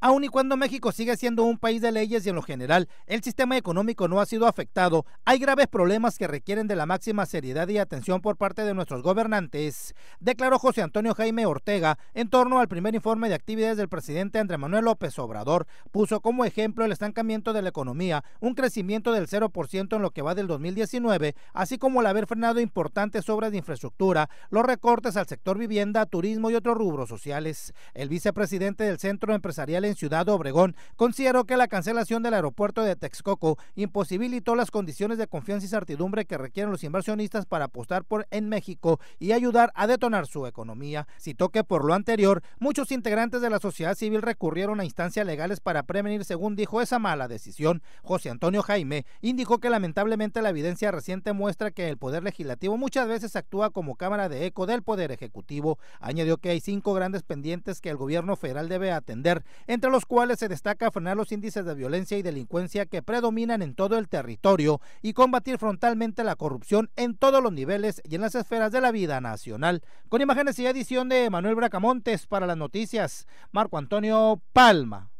Aun y cuando México sigue siendo un país de leyes y en lo general el sistema económico no ha sido afectado, hay graves problemas que requieren de la máxima seriedad y atención por parte de nuestros gobernantes, declaró José Antonio Jaime Ortega en torno al primer informe de actividades del presidente Andrés Manuel López Obrador. Puso como ejemplo el estancamiento de la economía, un crecimiento del 0% en lo que va del 2019, así como el haber frenado importantes obras de infraestructura, los recortes al sector vivienda, turismo y otros rubros sociales. El vicepresidente del Centro Empresarial en Ciudad Obregón, consideró que la cancelación del aeropuerto de Texcoco imposibilitó las condiciones de confianza y certidumbre que requieren los inversionistas para apostar por en México y ayudar a detonar su economía. Citó que por lo anterior, muchos integrantes de la sociedad civil recurrieron a instancias legales para prevenir, según dijo, esa mala decisión. José Antonio Jaime indicó que lamentablemente la evidencia reciente muestra que el Poder Legislativo muchas veces actúa como cámara de eco del Poder Ejecutivo. Añadió que hay cinco grandes pendientes que el gobierno federal debe atender entre los cuales se destaca frenar los índices de violencia y delincuencia que predominan en todo el territorio y combatir frontalmente la corrupción en todos los niveles y en las esferas de la vida nacional. Con imágenes y edición de Manuel Bracamontes para las noticias, Marco Antonio Palma.